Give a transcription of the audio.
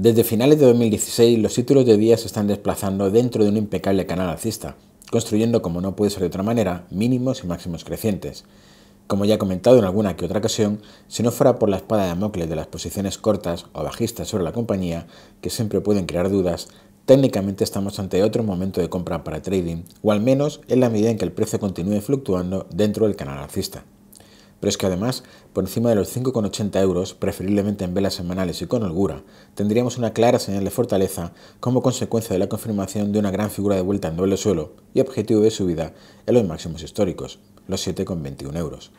Desde finales de 2016, los títulos de día se están desplazando dentro de un impecable canal alcista, construyendo, como no puede ser de otra manera, mínimos y máximos crecientes. Como ya he comentado en alguna que otra ocasión, si no fuera por la espada de amocles de las posiciones cortas o bajistas sobre la compañía, que siempre pueden crear dudas, técnicamente estamos ante otro momento de compra para trading, o al menos en la medida en que el precio continúe fluctuando dentro del canal alcista. Pero es que además, por encima de los 5,80 euros, preferiblemente en velas semanales y con holgura, tendríamos una clara señal de fortaleza como consecuencia de la confirmación de una gran figura de vuelta en doble suelo y objetivo de subida en los máximos históricos, los 7,21 euros.